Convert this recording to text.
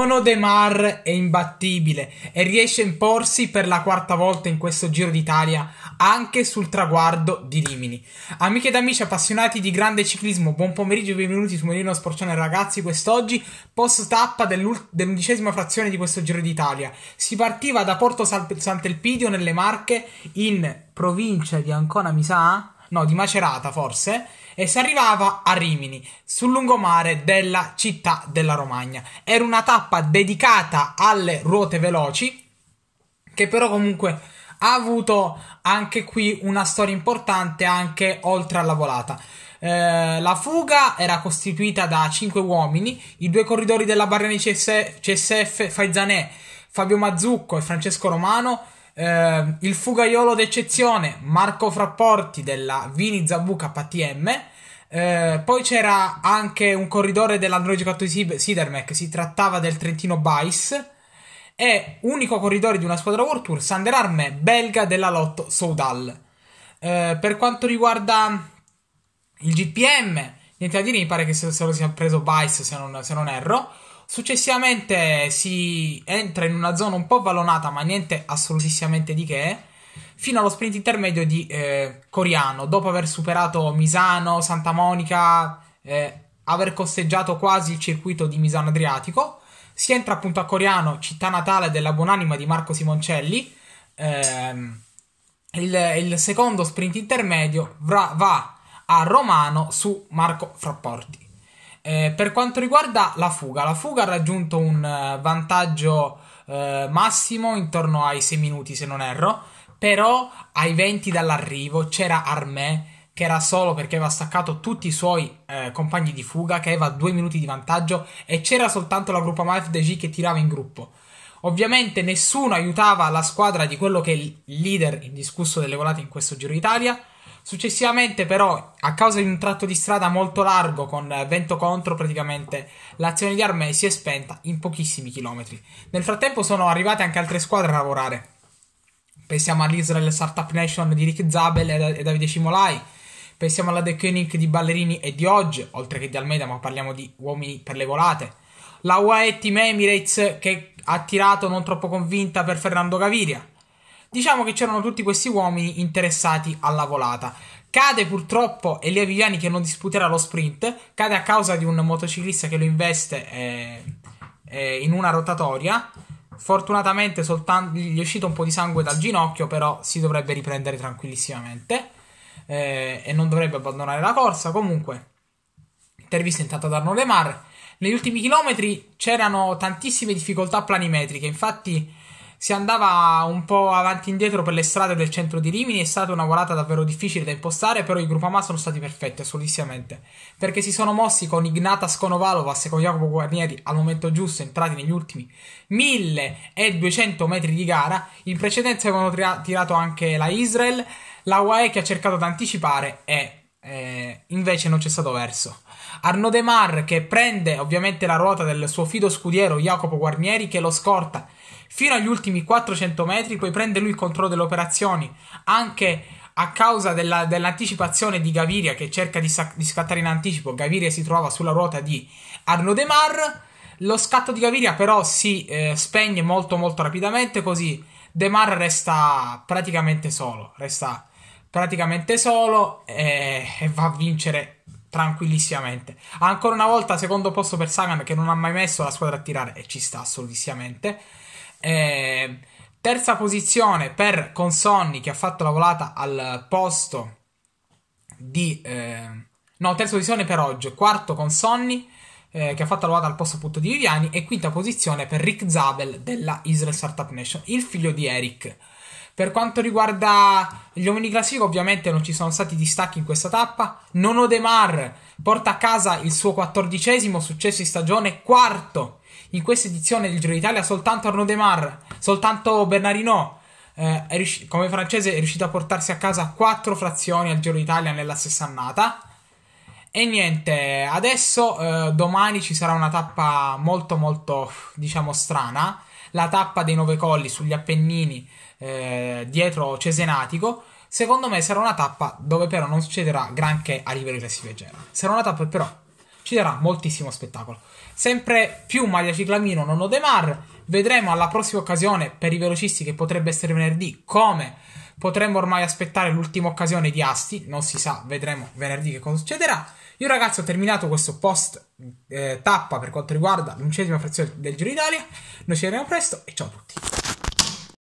Bruno De Mar è imbattibile e riesce a imporsi per la quarta volta in questo Giro d'Italia anche sul traguardo di Rimini. Amiche ed amici appassionati di grande ciclismo, buon pomeriggio e benvenuti su Merino Sporcione ragazzi. Quest'oggi post tappa dell'undicesima frazione di questo Giro d'Italia. Si partiva da Porto Sant'Elpidio nelle Marche in provincia di Ancona, mi sa? No, di Macerata forse e si arrivava a Rimini, sul lungomare della città della Romagna. Era una tappa dedicata alle ruote veloci, che però comunque ha avuto anche qui una storia importante anche oltre alla volata. Eh, la fuga era costituita da cinque uomini, i due corridori della Barriani CSF, CSF Faizanè, Fabio Mazzucco e Francesco Romano eh, il fugaiolo d'eccezione Marco Frapporti della Vini Zabuca KTM. Eh, poi c'era anche un corridore dell'Android di Sidermec, si trattava del Trentino Bice e unico corridore di una squadra World Tour, Sander Arme, belga della Lotto Soudal. Eh, per quanto riguarda il GPM, niente da dire, mi pare che se, se lo sia preso Bice se non, se non erro. Successivamente si entra in una zona un po' vallonata, ma niente assolutissimamente di che, fino allo sprint intermedio di eh, Coriano, dopo aver superato Misano, Santa Monica, eh, aver costeggiato quasi il circuito di Misano Adriatico, si entra appunto a Coriano, città natale della buonanima di Marco Simoncelli. Ehm, il, il, secondo sprint intermedio va, va a Romano su Marco Frapporti. Eh, per quanto riguarda la fuga, la fuga ha raggiunto un eh, vantaggio eh, massimo intorno ai 6 minuti se non erro, però ai 20 dall'arrivo c'era Armè che era solo perché aveva staccato tutti i suoi eh, compagni di fuga, che aveva 2 minuti di vantaggio e c'era soltanto la gruppa MFDG che tirava in gruppo. Ovviamente nessuno aiutava la squadra di quello che è il leader indiscusso delle volate in questo Giro d'Italia, Successivamente, però, a causa di un tratto di strada molto largo con eh, vento contro, praticamente l'azione di Armei si è spenta in pochissimi chilometri. Nel frattempo sono arrivate anche altre squadre a lavorare. Pensiamo all'Israel Startup Nation di Rick Zabel e Davide Cimolai. Pensiamo alla The Koenig di Ballerini e di Oggi, oltre che di Almeida, ma parliamo di uomini per le volate. La UAE Team Emirates che ha tirato non troppo convinta per Fernando Gaviria diciamo che c'erano tutti questi uomini interessati alla volata. Cade purtroppo Elia Viviani che non disputerà lo sprint, cade a causa di un motociclista che lo investe eh, eh, in una rotatoria. Fortunatamente soltanto, gli è uscito un po' di sangue dal ginocchio, però si dovrebbe riprendere tranquillissimamente eh, e non dovrebbe abbandonare la corsa. Comunque, intervista intanto da Arnaud Lemar. Negli ultimi chilometri c'erano tantissime difficoltà planimetriche, infatti si andava un po' avanti e indietro per le strade del centro di Rimini, è stata una volata davvero difficile da impostare, però i Gruppama sono stati perfetti assolutamente, perché si sono mossi con Ignata Skonovalovas e con Jacopo Guarnieri al momento giusto, entrati negli ultimi 1200 metri di gara, in precedenza avevano tirato anche la Israel, la UAE che ha cercato di anticipare e eh, invece non c'è stato verso. Arnaud De Mar che prende ovviamente la ruota del suo fido scudiero Jacopo Guarnieri che lo scorta fino agli ultimi 400 metri, poi prende lui il controllo delle operazioni anche a causa della, dell'anticipazione di Gaviria che cerca di, sac- di, scattare in anticipo. Gaviria si trova sulla ruota di Arnaud De Mar. Lo scatto di Gaviria però si eh, spegne molto molto rapidamente così De Mar resta praticamente solo, resta praticamente solo e, e va a vincere tranquillissimamente. Ancora una volta, secondo posto per Sagan che non ha mai messo la squadra a tirare e ci sta assolutissimamente. E, terza posizione per Consonni che ha fatto la volata al posto di... Eh, no, terza posizione per oggi, quarto Consonni eh, che ha fatto la volata al posto appunto di Viviani e quinta posizione per Rick Zabel della Israel Startup Nation, il figlio di Eric per quanto riguarda gli uomini in ovviamente non ci sono stati distacchi in questa tappa. Nono De Mar porta a casa il suo quattordicesimo successo in stagione, quarto in questa edizione del Giro d'Italia. Soltanto Arnaud De Mar, soltanto Bernardino, eh, riusci- come francese, è riuscito a portarsi a casa quattro frazioni al Giro d'Italia nella stessa annata. E niente, adesso eh, domani ci sarà una tappa molto molto diciamo strana la tappa dei Nove Colli sugli Appennini eh, dietro Cesenatico, secondo me sarà una tappa dove però non succederà granché a livello di classifica generale. Sarà una tappa però ci darà moltissimo spettacolo. Sempre più maglia ciclamino non ho De Mar. Vedremo alla prossima occasione per i velocisti che potrebbe essere venerdì come potremmo ormai aspettare l'ultima occasione di Asti, non si sa, vedremo venerdì che cosa succederà. Io ragazzi ho terminato questo post eh, tappa per quanto riguarda l'undicesima frazione del Giro d'Italia, noi ci vediamo presto e ciao a tutti.